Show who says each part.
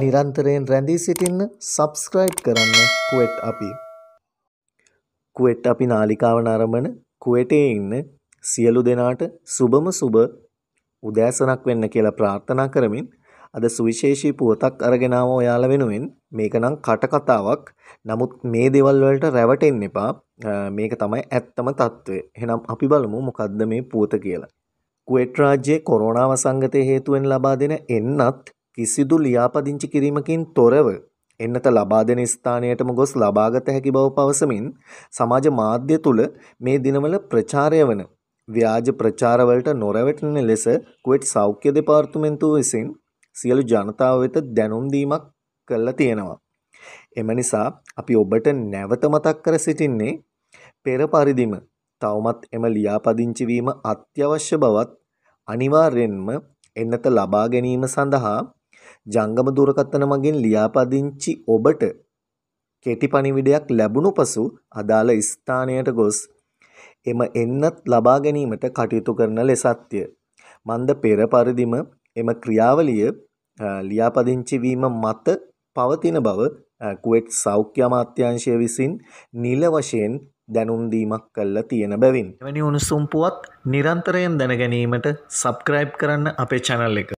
Speaker 1: නිරන්තරයෙන් රැඳී සිටින්න සබස්ක්‍රයිබ් කරන්න කුවට් අපි. කුවට් අපි නාලිකාව නරමන කුවටේ ඉන්න සියලු දෙනාට සුබම සුබ උදෑසනක් වෙන්න කියලා ප්‍රාර්ථනා කරමින් අද සුවිශේෂී පුවතක් අරගෙනාව ඔයාල වෙනුවෙන් මේක නම් කටකතාවක් නමුත් මේ දෙවල් වලට රැවටෙන්න එපා මේක තමයි ඇත්තම తත්වය එහෙනම් අපි බලමු මොකද්ද මේ පුවත කියලා කුවේට් රාජ්‍යයේ කොරෝනා වසංගතය හේතුවෙන් ලබා දෙන එන්නත් කිසිදු ලියාපදිංචි කිරීමකින් තොරව එන්නත ලබා දෙන ස්ථානයටම ගොස් ලබාගත හැකි බව පවසමින් සමාජ මාධ්‍ය තුල මේ දිනවල ප්‍රචාරය වන ව්‍යාජ ප්‍රචාරවලට නොරැවටෙන ලෙස කුවේට් සෞඛ්‍ය දෙපාර්තමේන්තුව විසින් සියලු ජනතාව වෙත දැනුම් දීමක් කළා තියෙනවා. එම නිසා අපි ඔබට නැවත මතක් කර සිටින්නේ පෙර පරිදිම තවමත් එම ලියාපදිංචි වීම අත්‍යවශ්‍ය බවත් අනිවාර්යෙන්ම එන්නත ලබා ගැනීම සඳහා ජංගම දුරකථන මගින් ලියාපදිංචි ඔබට කෙටි පණිවිඩයක් ලැබුණු පසු අදාළ ස්ථානයට ගොස් එම එන්නත් ලබා ගැනීමට කටයුතු කරන ලෙසත්ය. මන්ද පෙර පරිදිම එම ක්‍රියාවලිය ලියාපදිංචි වීම මත පවතින බව කුවෙට් සෞඛ්‍ය අමාත්‍යාංශය විසින් නිල වශයෙන් දැනුම් දීමක් කළා තියෙන බැවින්. එවැනි උණුසුම් පුවත් නිරන්තරයෙන් දැනගැනීමට සබ්ස්ක්‍රයිබ් කරන්න අපේ channel එක.